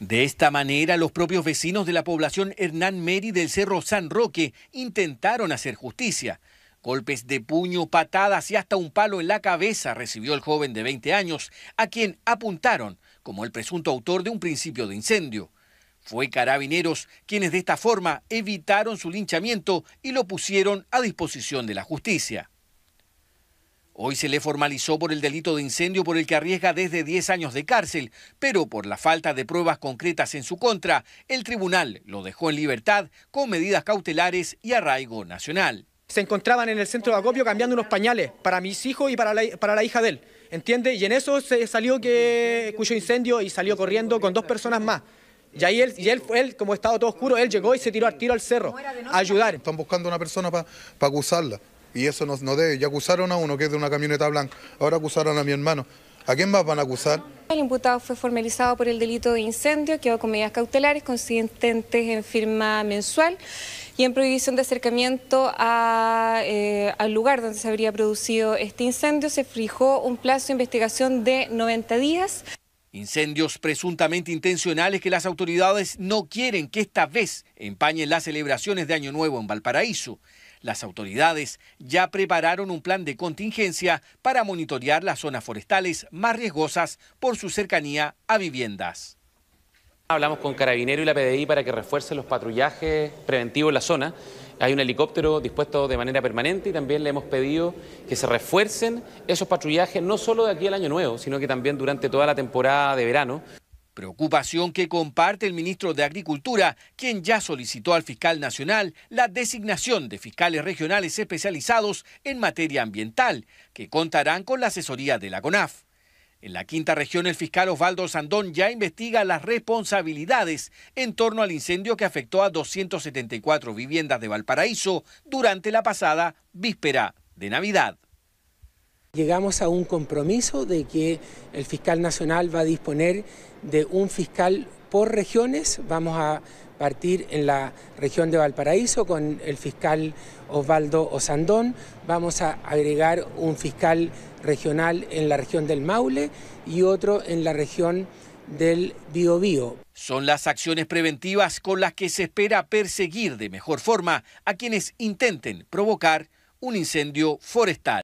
De esta manera, los propios vecinos de la población Hernán Meri del Cerro San Roque intentaron hacer justicia. Golpes de puño, patadas y hasta un palo en la cabeza recibió el joven de 20 años, a quien apuntaron como el presunto autor de un principio de incendio. Fue carabineros quienes de esta forma evitaron su linchamiento y lo pusieron a disposición de la justicia. Hoy se le formalizó por el delito de incendio por el que arriesga desde 10 años de cárcel, pero por la falta de pruebas concretas en su contra, el tribunal lo dejó en libertad con medidas cautelares y arraigo nacional. Se encontraban en el centro de acopio cambiando unos pañales para mis hijos y para la, hija de él, ¿entiende? Y en eso se salió que cuyo incendio y salió corriendo con dos personas más. Y ahí él, y él, como estaba todo oscuro, él llegó y se tiró al tiro al cerro a ayudar. Están buscando una persona para acusarla. Y eso nos no debe. Ya acusaron a uno que es de una camioneta blanca. Ahora acusaron a mi hermano. ¿A quién más van a acusar? El imputado fue formalizado por el delito de incendio, quedó con medidas cautelares consistentes en firma mensual y en prohibición de acercamiento eh, al lugar donde se habría producido este incendio. Se fijó un plazo de investigación de 90 días. Incendios presuntamente intencionales que las autoridades no quieren que esta vez empañen las celebraciones de Año Nuevo en Valparaíso. Las autoridades ya prepararon un plan de contingencia para monitorear las zonas forestales más riesgosas por su cercanía a viviendas. Hablamos con Carabinero y la PDI para que refuercen los patrullajes preventivos en la zona. Hay un helicóptero dispuesto de manera permanente y también le hemos pedido que se refuercen esos patrullajes no solo de aquí al año nuevo, sino que también durante toda la temporada de verano preocupación que comparte el ministro de Agricultura, quien ya solicitó al fiscal nacional la designación de fiscales regionales especializados en materia ambiental, que contarán con la asesoría de la CONAF. En la quinta región, el fiscal Osvaldo Sandón ya investiga las responsabilidades en torno al incendio que afectó a 274 viviendas de Valparaíso durante la pasada víspera de Navidad llegamos a un compromiso de que el fiscal nacional va a disponer de un fiscal por regiones. Vamos a partir en la región de Valparaíso con el fiscal Osvaldo Osandón. Vamos a agregar un fiscal regional en la región del Maule y otro en la región del Biobío. Son las acciones preventivas con las que se espera perseguir de mejor forma a quienes intenten provocar un incendio forestal.